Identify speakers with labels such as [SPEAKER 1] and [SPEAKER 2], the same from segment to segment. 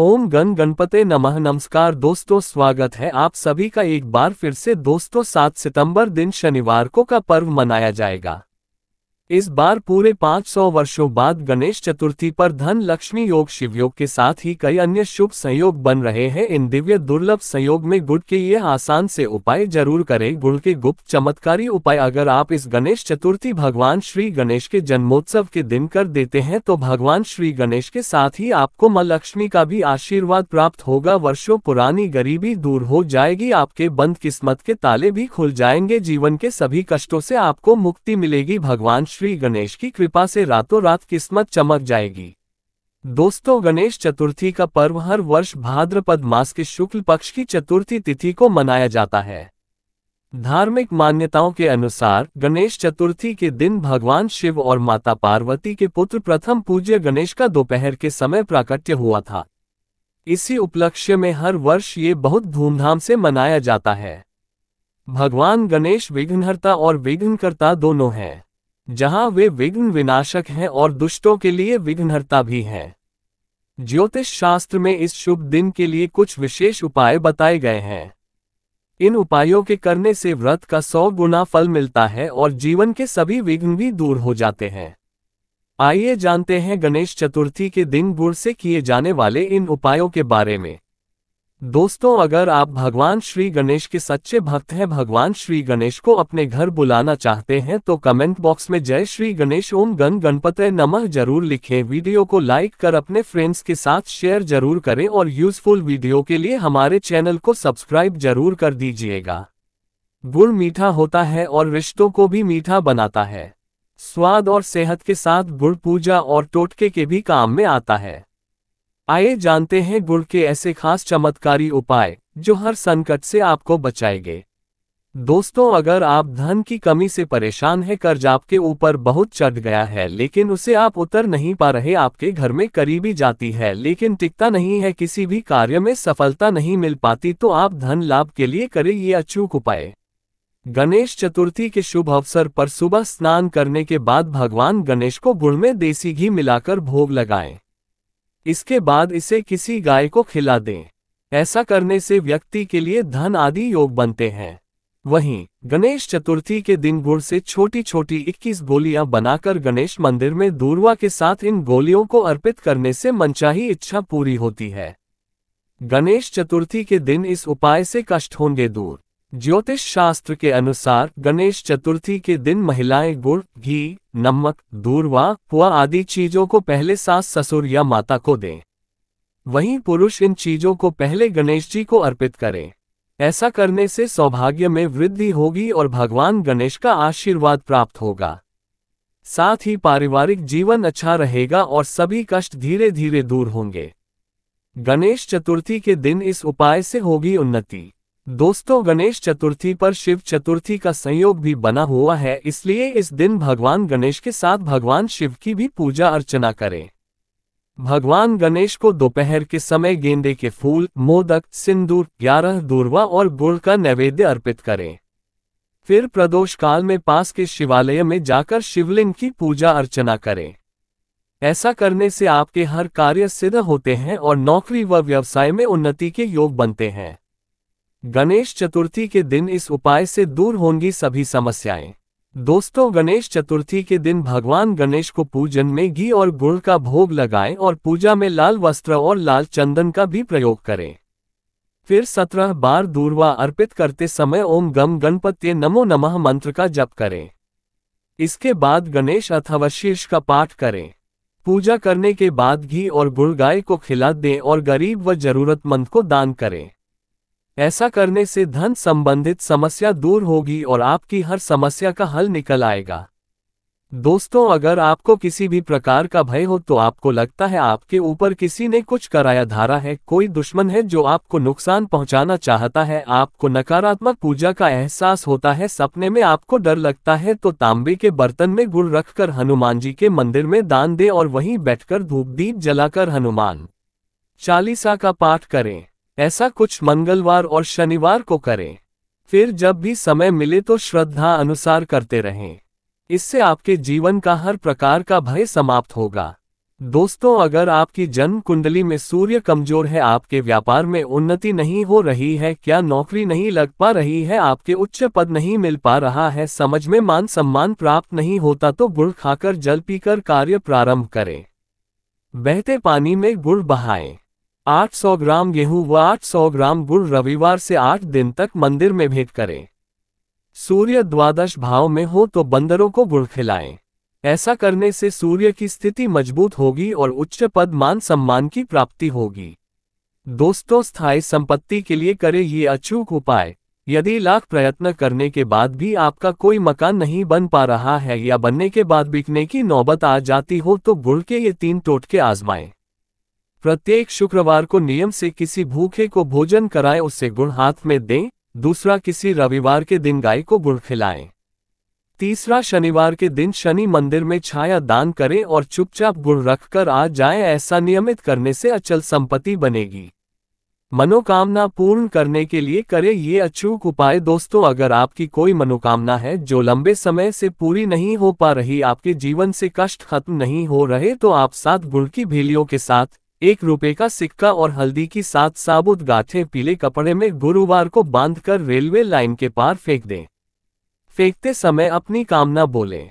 [SPEAKER 1] ओम गण गणपते नमः नमस्कार दोस्तों स्वागत है आप सभी का एक बार फिर से दोस्तों 7 सितंबर दिन शनिवार को का पर्व मनाया जाएगा इस बार पूरे 500 वर्षों बाद गणेश चतुर्थी पर धन लक्ष्मी योग शिव योग के साथ ही कई अन्य शुभ संयोग बन रहे हैं इन दिव्य दुर्लभ संयोग में गुड़ के ये आसान से उपाय जरूर करें गुड़ के गुप्त चमत्कारी उपाय अगर आप इस गणेश चतुर्थी भगवान श्री गणेश के जन्मोत्सव के दिन कर देते हैं तो भगवान श्री गणेश के साथ ही आपको माँ लक्ष्मी का भी आशीर्वाद प्राप्त होगा वर्षो पुरानी गरीबी दूर हो जाएगी आपके बंद किस्मत के ताले भी खुल जाएंगे जीवन के सभी कष्टों से आपको मुक्ति मिलेगी भगवान श्री गणेश की कृपा से रातों रात किस्मत चमक जाएगी दोस्तों गणेश चतुर्थी का पर्व हर वर्ष भाद्रपद मास के शुक्ल पक्ष की चतुर्थी तिथि को मनाया जाता है धार्मिक मान्यताओं के अनुसार गणेश चतुर्थी के दिन भगवान शिव और माता पार्वती के पुत्र प्रथम पूज्य गणेश का दोपहर के समय प्राकट्य हुआ था इसी उपलक्ष्य में हर वर्ष ये बहुत धूमधाम से मनाया जाता है भगवान गणेश विघ्नहर्ता और विघ्नकर्ता दोनों हैं जहां वे विघ्न विनाशक हैं और दुष्टों के लिए विघ्नहर्ता भी हैं ज्योतिष शास्त्र में इस शुभ दिन के लिए कुछ विशेष उपाय बताए गए हैं इन उपायों के करने से व्रत का सौ गुना फल मिलता है और जीवन के सभी विघ्न भी दूर हो जाते हैं आइए जानते हैं गणेश चतुर्थी के दिन गुड़ से किए जाने वाले इन उपायों के बारे में दोस्तों अगर आप भगवान श्री गणेश के सच्चे भक्त हैं भगवान श्री गणेश को अपने घर बुलाना चाहते हैं तो कमेंट बॉक्स में जय श्री गणेश ओम गण गणपत नमः जरूर लिखें वीडियो को लाइक कर अपने फ्रेंड्स के साथ शेयर जरूर करें और यूजफुल वीडियो के लिए हमारे चैनल को सब्सक्राइब जरूर कर दीजिएगा गुड़ मीठा होता है और रिश्तों को भी मीठा बनाता है स्वाद और सेहत के साथ गुड़ पूजा और टोटके के भी काम में आता है आइए जानते हैं गुड़ के ऐसे खास चमत्कारी उपाय जो हर संकट से आपको बचाएंगे दोस्तों अगर आप धन की कमी से परेशान है कर्ज आपके ऊपर बहुत चढ़ गया है लेकिन उसे आप उतर नहीं पा रहे आपके घर में करीबी जाती है लेकिन टिकता नहीं है किसी भी कार्य में सफलता नहीं मिल पाती तो आप धन लाभ के लिए करें ये अचूक उपाय गणेश चतुर्थी के शुभ अवसर पर सुबह स्नान करने के बाद भगवान गणेश को गुड़ में देसी घी मिलाकर भोग लगाएं इसके बाद इसे किसी गाय को खिला दें ऐसा करने से व्यक्ति के लिए धन आदि योग बनते हैं वहीं गणेश चतुर्थी के दिन गुड़ से छोटी छोटी 21 गोलियां बनाकर गणेश मंदिर में दूरवा के साथ इन गोलियों को अर्पित करने से मनचाही इच्छा पूरी होती है गणेश चतुर्थी के दिन इस उपाय से कष्ट होंगे दूर ज्योतिष शास्त्र के अनुसार गणेश चतुर्थी के दिन महिलाएं गुड़ घी नमक दूरवा हुआ आदि चीजों को पहले सास ससुर या माता को दें वहीं पुरुष इन चीजों को पहले गणेश जी को अर्पित करें ऐसा करने से सौभाग्य में वृद्धि होगी और भगवान गणेश का आशीर्वाद प्राप्त होगा साथ ही पारिवारिक जीवन अच्छा रहेगा और सभी कष्ट धीरे धीरे दूर होंगे गणेश चतुर्थी के दिन इस उपाय से होगी उन्नति दोस्तों गणेश चतुर्थी पर शिव चतुर्थी का संयोग भी बना हुआ है इसलिए इस दिन भगवान गणेश के साथ भगवान शिव की भी पूजा अर्चना करें भगवान गणेश को दोपहर के समय गेंदे के फूल मोदक सिंदूर ग्यारह दूरवा और गुड़ का नैवेद्य अर्पित करें फिर प्रदोष काल में पास के शिवालय में जाकर शिवलिंग की पूजा अर्चना करें ऐसा करने से आपके हर कार्य सिद्ध होते हैं और नौकरी व व्यवसाय में उन्नति के योग बनते हैं गणेश चतुर्थी के दिन इस उपाय से दूर होंगी सभी समस्याएं दोस्तों गणेश चतुर्थी के दिन भगवान गणेश को पूजन में घी और गुड़ का भोग लगाएं और पूजा में लाल वस्त्र और लाल चंदन का भी प्रयोग करें फिर सत्रह बार दूरवा अर्पित करते समय ओम गम गणपत्य नमो नमः मंत्र का जप करें इसके बाद गणेश अथवा शीर्ष का पाठ करें पूजा करने के बाद घी और गुड़ गाय को खिला दें और गरीब व जरूरतमंद को दान करें ऐसा करने से धन संबंधित समस्या दूर होगी और आपकी हर समस्या का हल निकल आएगा दोस्तों अगर आपको किसी भी प्रकार का भय हो तो आपको लगता है आपके ऊपर किसी ने कुछ कराया धारा है कोई दुश्मन है जो आपको नुकसान पहुंचाना चाहता है आपको नकारात्मक पूजा का एहसास होता है सपने में आपको डर लगता है तो तांबे के बर्तन में गुड़ रखकर हनुमान जी के मंदिर में दान दे और वहीं बैठकर धूप दीप जलाकर हनुमान चालीसा का पाठ करें ऐसा कुछ मंगलवार और शनिवार को करें फिर जब भी समय मिले तो श्रद्धा अनुसार करते रहें इससे आपके जीवन का हर प्रकार का भय समाप्त होगा दोस्तों अगर आपकी जन्म कुंडली में सूर्य कमजोर है आपके व्यापार में उन्नति नहीं हो रही है क्या नौकरी नहीं लग पा रही है आपके उच्च पद नहीं मिल पा रहा है समझ में मान सम्मान प्राप्त नहीं होता तो गुड़ खाकर जल पीकर कार्य प्रारंभ करें बहते पानी में गुड़ बहाएं 800 ग्राम गेहूं व 800 ग्राम गुड़ रविवार से 8 दिन तक मंदिर में भेंट करें सूर्य द्वादश भाव में हो तो बंदरों को गुड़ खिलाएं ऐसा करने से सूर्य की स्थिति मजबूत होगी और उच्च पद मान सम्मान की प्राप्ति होगी दोस्तों स्थायी संपत्ति के लिए करें ये अचूक उपाय यदि लाख प्रयत्न करने के बाद भी आपका कोई मकान नहीं बन पा रहा है या बनने के बाद बिकने की नौबत आ जाती हो तो गुड़ के ये तीन टोटके आजमाएं प्रत्येक शुक्रवार को नियम से किसी भूखे को भोजन कराएं उसे गुड़ हाथ में दें दूसरा किसी रविवार के दिन गाय को गुड़ खिलाएं तीसरा शनिवार के दिन शनि मंदिर में छाया दान करें और चुपचाप गुड़ रखकर आ जाएं ऐसा नियमित करने से अचल संपत्ति बनेगी मनोकामना पूर्ण करने के लिए करें ये अचूक उपाय दोस्तों अगर आपकी कोई मनोकामना है जो लंबे समय से पूरी नहीं हो पा रही आपके जीवन से कष्ट खत्म नहीं हो रहे तो आप सात गुड़ की भीलियों के साथ एक रुपए का सिक्का और हल्दी की साथ साबुत गाथे पीले कपड़े में गुरुवार को बांधकर रेलवे लाइन के पार फेंक दें फेंकते समय अपनी कामना बोलें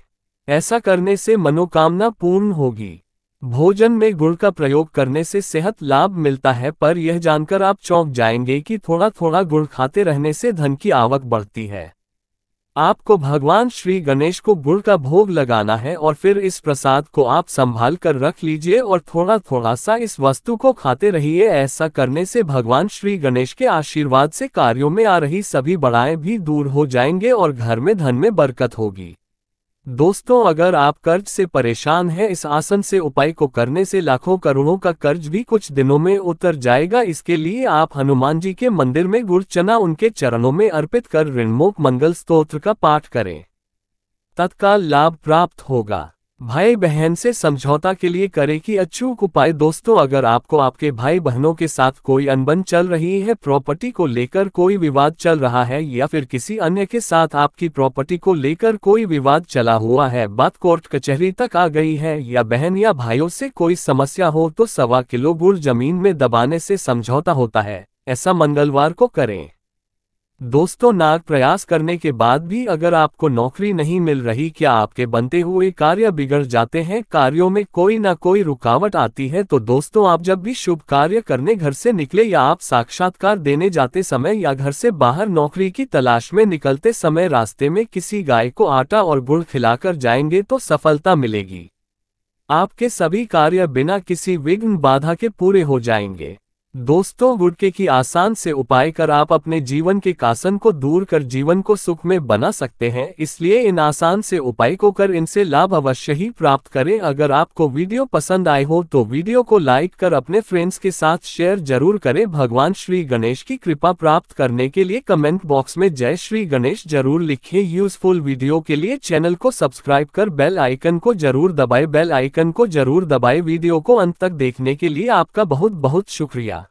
[SPEAKER 1] ऐसा करने से मनोकामना पूर्ण होगी भोजन में गुड़ का प्रयोग करने से सेहत लाभ मिलता है पर यह जानकर आप चौंक जाएंगे कि थोड़ा थोड़ा गुड़ खाते रहने से धन की आवक बढ़ती है आपको भगवान श्री गणेश को गुड़ का भोग लगाना है और फिर इस प्रसाद को आप संभाल कर रख लीजिए और थोड़ा थोड़ा सा इस वस्तु को खाते रहिए ऐसा करने से भगवान श्री गणेश के आशीर्वाद से कार्यों में आ रही सभी बड़ाएं भी दूर हो जाएंगे और घर में धन में बरकत होगी दोस्तों अगर आप कर्ज से परेशान हैं इस आसन से उपाय को करने से लाखों करोड़ों का कर्ज भी कुछ दिनों में उतर जाएगा इसके लिए आप हनुमान जी के मंदिर में गुड़ चना उनके चरणों में अर्पित कर ऋणमोक मंगल स्त्रोत्र का पाठ करें तत्काल लाभ प्राप्त होगा भाई बहन से समझौता के लिए करें कि अचूक उपाय दोस्तों अगर आपको आपके भाई बहनों के साथ कोई अनबन चल रही है प्रॉपर्टी को लेकर कोई विवाद चल रहा है या फिर किसी अन्य के साथ आपकी प्रॉपर्टी को लेकर कोई विवाद चला हुआ है बात कोर्ट कचहरी तक आ गई है या बहन या भाइयों से कोई समस्या हो तो सवा किलो गुड़ जमीन में दबाने से समझौता होता है ऐसा मंगलवार को करें दोस्तों नाग प्रयास करने के बाद भी अगर आपको नौकरी नहीं मिल रही क्या आपके बनते हुए कार्य बिगड़ जाते हैं कार्यों में कोई ना कोई रुकावट आती है तो दोस्तों आप जब भी शुभ कार्य करने घर से निकले या आप साक्षात्कार देने जाते समय या घर से बाहर नौकरी की तलाश में निकलते समय रास्ते में किसी गाय को आटा और गुड़ खिलाकर जाएंगे तो सफलता मिलेगी आपके सभी कार्य बिना किसी विघ्न बाधा के पूरे हो जाएंगे दोस्तों गुटके की आसान से उपाय कर आप अपने जीवन के कासन को दूर कर जीवन को सुख में बना सकते हैं इसलिए इन आसान से उपाय को कर इनसे लाभ अवश्य ही प्राप्त करें अगर आपको वीडियो पसंद आए हो तो वीडियो को लाइक कर अपने फ्रेंड्स के साथ शेयर जरूर करें भगवान श्री गणेश की कृपा प्राप्त करने के लिए कमेंट बॉक्स में जय श्री गणेश जरूर लिखे यूजफुल वीडियो के लिए चैनल को सब्सक्राइब कर बेल आइकन को जरूर दबाए बेल आइकन को जरूर दबाए वीडियो को अंत तक देखने के लिए आपका बहुत बहुत शुक्रिया